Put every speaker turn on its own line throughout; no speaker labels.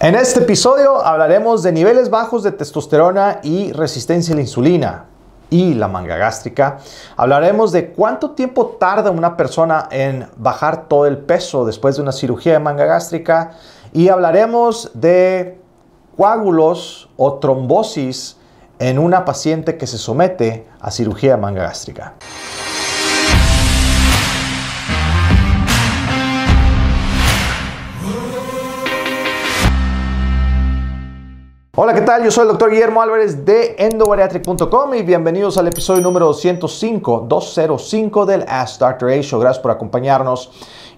En este episodio hablaremos de niveles bajos de testosterona y resistencia a la insulina y la manga gástrica. Hablaremos de cuánto tiempo tarda una persona en bajar todo el peso después de una cirugía de manga gástrica y hablaremos de coágulos o trombosis en una paciente que se somete a cirugía de manga gástrica. Hola, ¿qué tal? Yo soy el doctor Guillermo Álvarez de endobariatric.com y bienvenidos al episodio número 205, 205 del Ask Dr. Show. Gracias por acompañarnos.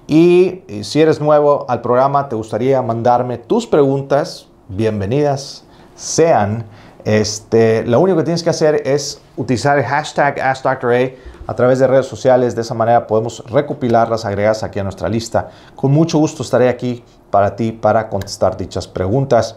Y, eh, si eres nuevo al programa, te gustaría mandarme tus preguntas, bienvenidas sean. Este, lo único que tienes que hacer es utilizar el hashtag Ask A, a través de redes sociales. De esa manera podemos recopilarlas, agregarlas aquí a nuestra lista. Con mucho gusto estaré aquí para ti para contestar dichas preguntas.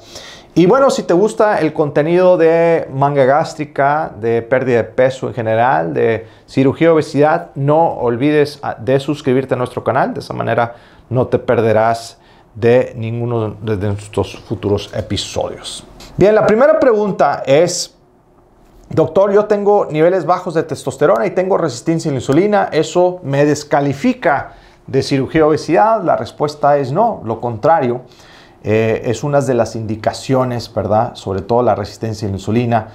Y bueno, si te gusta el contenido de manga gástrica, de pérdida de peso en general, de cirugía obesidad, no olvides ah, de suscribirte a nuestro canal. De esa manera no te perderás de ninguno de nuestros futuros episodios. Bien, la primera pregunta es, doctor, yo tengo niveles bajos de testosterona y tengo resistencia a la insulina. ¿Eso me descalifica de cirugía obesidad? La respuesta es no, lo contrario. Eh, es una de las indicaciones, ¿verdad? Sobre todo la resistencia a la insulina,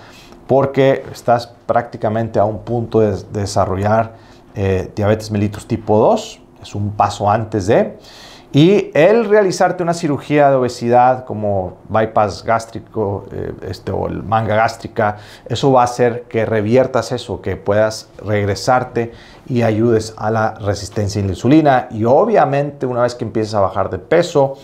porque estás prácticamente a un punto de, desarrollar eh, diabetes mellitus tipo 2, es un paso antes de. Y el realizarte una cirugía de obesidad como bypass gástrico eh, este, o manga gástrica, eso va a hacer que reviertas eso, que puedas regresarte y ayudes a la resistencia a la insulina. Y obviamente una vez que empieces a bajar de peso,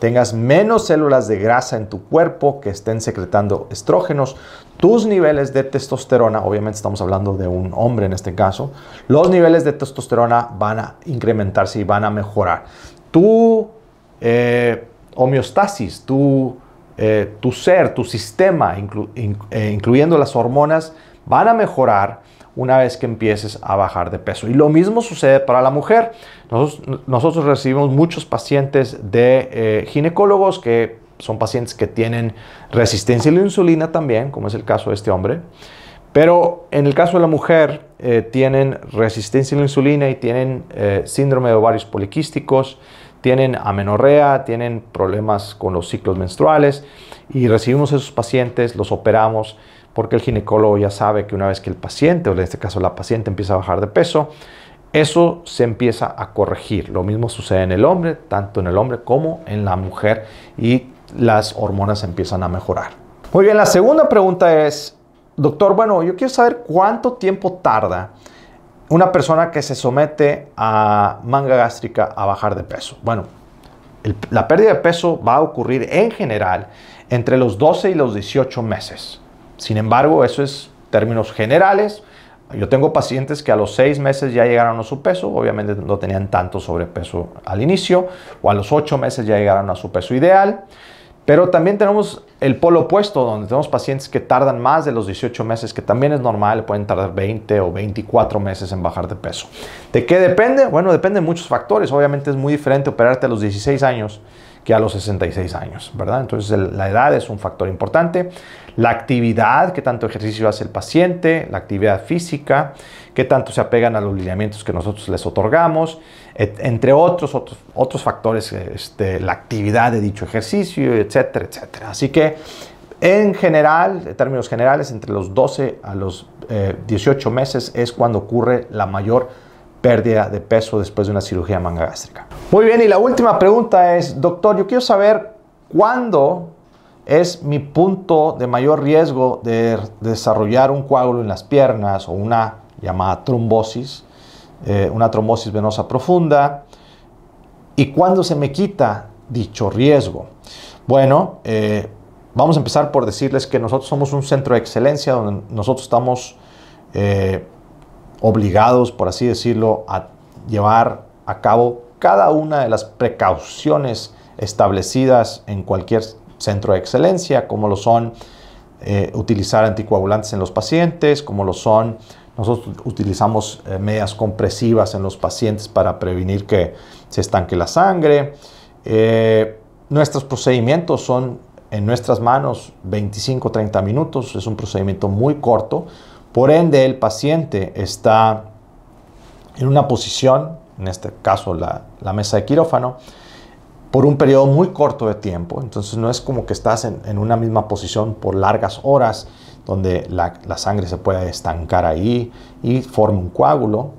tengas menos células de grasa en tu cuerpo que estén secretando estrógenos, tus niveles de testosterona, obviamente estamos hablando de un hombre en este caso, los niveles de testosterona van a incrementarse y van a mejorar. Tu eh, homeostasis, tu, eh, tu ser, tu sistema, eh, incluyendo las hormonas, van a mejorar una vez que empieces a bajar de peso. Y lo mismo sucede para la mujer. Nosotros, recibimos muchos pacientes de eh, ginecólogos que son pacientes que tienen resistencia a la insulina también, como es el caso de este hombre. Pero en el caso de la mujer, eh, tienen resistencia a la insulina y tienen eh, síndrome de ovarios poliquísticos, tienen amenorrea, tienen problemas con los ciclos menstruales y recibimos a esos pacientes, los operamos porque el ginecólogo ya sabe que una vez que el paciente, o en este caso la paciente, empieza a bajar de peso, eso se empieza a corregir. Lo mismo sucede en el hombre, tanto en el hombre como en la mujer, y las hormonas empiezan a mejorar. Muy bien, la segunda pregunta es, doctor, bueno, yo quiero saber cuánto tiempo tarda una persona que se somete a manga gástrica a bajar de peso. Bueno, la pérdida de peso va a ocurrir en general entre los 12 y los 18 meses. Sin embargo, eso es términos generales. Yo tengo pacientes que a los seis meses ya llegaron a su peso, obviamente no tenían tanto sobrepeso al inicio, o a los ocho meses ya llegaron a su peso ideal. Pero también tenemos el polo opuesto, donde tenemos pacientes que tardan más de los 18 meses, que también es normal, pueden tardar 20 o 24 meses en bajar de peso. ¿De qué depende? Bueno, depende de muchos factores. Obviamente es muy diferente operarte a los 16 años que a los 66 años, ¿verdad? Entonces la edad es un factor importante la actividad, qué tanto ejercicio hace el paciente, la actividad física, qué tanto se apegan a los lineamientos que nosotros les otorgamos, entre otros, otros, factores, este, la actividad de dicho ejercicio, etcétera, etcétera. Así que en general, en términos generales, entre los 12 a los 18 eh, meses es cuando ocurre la mayor pérdida de peso después de una cirugía manga gástrica. Muy bien, y la última pregunta es, doctor, yo quiero saber cuándo es mi punto de mayor riesgo de desarrollar un coágulo en las piernas o una llamada trombosis, eh, una trombosis venosa profunda. ¿Y cuándo se me quita dicho riesgo? Bueno, eh, vamos a empezar por decirles que nosotros somos un centro de excelencia donde nosotros estamos eh, obligados, por así decirlo, a llevar a cabo cada una de las precauciones establecidas en cualquier centro de excelencia, como lo son eh, utilizar anticoagulantes en los pacientes, como lo son, nosotros utilizamos eh, medias compresivas en los pacientes para prevenir que se estanque la sangre. Eh, nuestros procedimientos son en nuestras manos 25-30 minutos, es un procedimiento muy corto, por ende el paciente está en una posición, en este caso la mesa de quirófano, por un periodo muy corto de tiempo. Entonces no es como que estás en, una misma posición por largas horas donde la, sangre se pueda estancar ahí y forma un coágulo.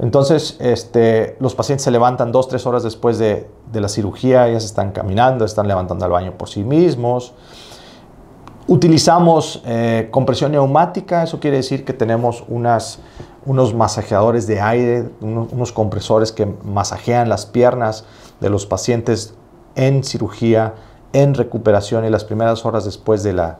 Entonces este, los pacientes se levantan dos, tres horas después de, la cirugía, ya se están caminando, están levantando al baño por sí mismos. Utilizamos eh, compresión neumática, eso quiere decir que tenemos unas unos masajeadores de aire, unos, compresores que masajean las piernas de los pacientes en cirugía, en recuperación y las primeras horas después de la,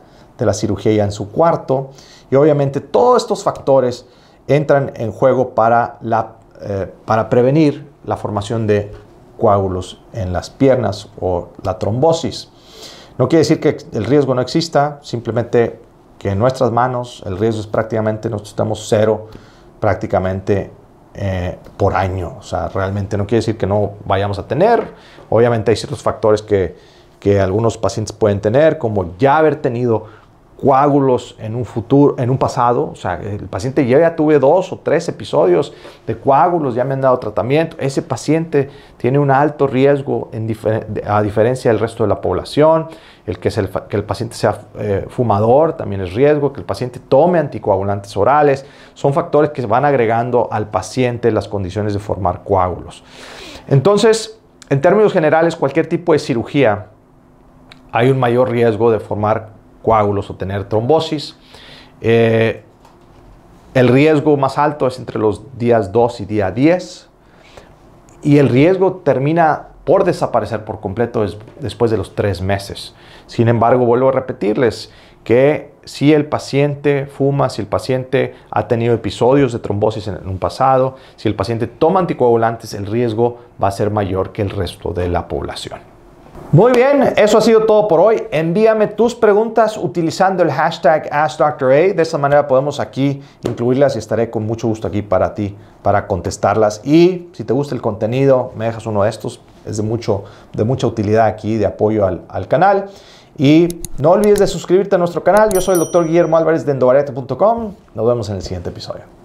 cirugía ya en su cuarto. Y obviamente todos estos factores entran en juego para, la, eh, para prevenir la formación de coágulos en las piernas o la trombosis. No quiere decir que el riesgo no exista, simplemente que en nuestras manos el riesgo es prácticamente, nosotros estamos cero prácticamente eh, por año. O sea, realmente no quiere decir que no vayamos a tener. Obviamente hay ciertos factores que, que algunos pacientes pueden tener, como ya haber tenido coágulos en un futuro, en un pasado, o sea, el paciente ya tuve dos o tres episodios de coágulos, ya me han dado tratamiento, ese paciente tiene un alto riesgo en a diferencia del resto de la población, el que, es el que el paciente sea eh, fumador también es riesgo, que el paciente tome anticoagulantes orales, son factores que van agregando al paciente las condiciones de formar coágulos. Entonces, en términos generales, cualquier tipo de cirugía hay un mayor riesgo de formar coágulos o tener trombosis. Eh, el riesgo más alto es entre los días 2 y día 10. Y el riesgo termina por desaparecer por completo después de los tres meses. Sin embargo, vuelvo a repetirles que si el paciente fuma, si el paciente ha tenido episodios de trombosis en un pasado, si el paciente toma anticoagulantes, el riesgo va a ser mayor que el resto de la población. Muy bien, eso ha sido todo por hoy. Envíame tus preguntas utilizando el hashtag AskDrA. De esta manera podemos aquí incluirlas y estaré con mucho gusto aquí para ti, para contestarlas. Y si te gusta el contenido, me dejas uno de estos. Es de, mucho, de mucha utilidad aquí, de apoyo al, canal. Y no olvides de suscribirte a nuestro canal. Yo soy el doctor Guillermo Álvarez de Endovareto.com. Nos vemos en el siguiente episodio.